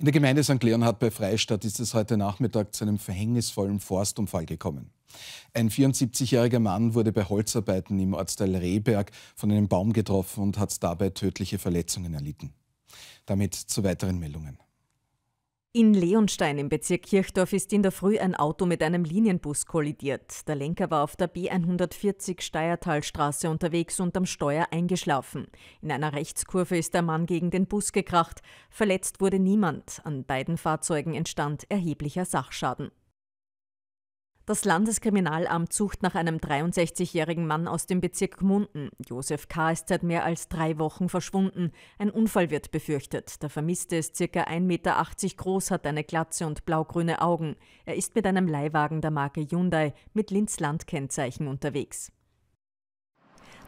In der Gemeinde St. Leonhard bei Freistadt ist es heute Nachmittag zu einem verhängnisvollen Forstunfall gekommen. Ein 74-jähriger Mann wurde bei Holzarbeiten im Ortsteil Rehberg von einem Baum getroffen und hat dabei tödliche Verletzungen erlitten. Damit zu weiteren Meldungen. In Leonstein im Bezirk Kirchdorf ist in der Früh ein Auto mit einem Linienbus kollidiert. Der Lenker war auf der B140 Steiertalstraße unterwegs und am Steuer eingeschlafen. In einer Rechtskurve ist der Mann gegen den Bus gekracht. Verletzt wurde niemand. An beiden Fahrzeugen entstand erheblicher Sachschaden. Das Landeskriminalamt sucht nach einem 63-jährigen Mann aus dem Bezirk Gmunden. Josef K. ist seit mehr als drei Wochen verschwunden. Ein Unfall wird befürchtet. Der Vermisste ist ca. 1,80 Meter groß, hat eine Glatze und blaugrüne Augen. Er ist mit einem Leihwagen der Marke Hyundai mit Linz-Land-Kennzeichen unterwegs.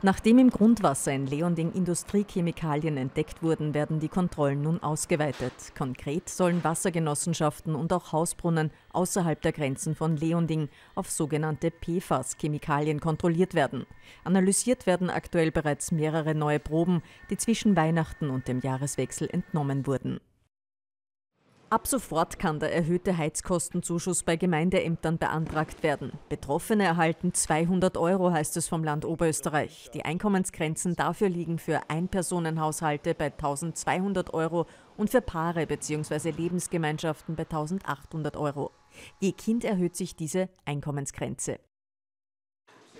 Nachdem im Grundwasser in Leonding Industriechemikalien entdeckt wurden, werden die Kontrollen nun ausgeweitet. Konkret sollen Wassergenossenschaften und auch Hausbrunnen außerhalb der Grenzen von Leonding auf sogenannte PFAS-Chemikalien kontrolliert werden. Analysiert werden aktuell bereits mehrere neue Proben, die zwischen Weihnachten und dem Jahreswechsel entnommen wurden. Ab sofort kann der erhöhte Heizkostenzuschuss bei Gemeindeämtern beantragt werden. Betroffene erhalten 200 Euro, heißt es vom Land Oberösterreich. Die Einkommensgrenzen dafür liegen für Einpersonenhaushalte bei 1200 Euro und für Paare bzw. Lebensgemeinschaften bei 1800 Euro. Je Kind erhöht sich diese Einkommensgrenze.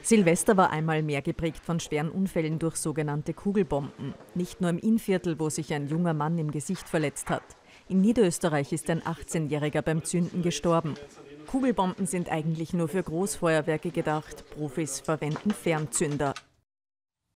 Silvester war einmal mehr geprägt von schweren Unfällen durch sogenannte Kugelbomben. Nicht nur im Innviertel, wo sich ein junger Mann im Gesicht verletzt hat. In Niederösterreich ist ein 18-Jähriger beim Zünden gestorben. Kugelbomben sind eigentlich nur für Großfeuerwerke gedacht. Profis verwenden Fernzünder.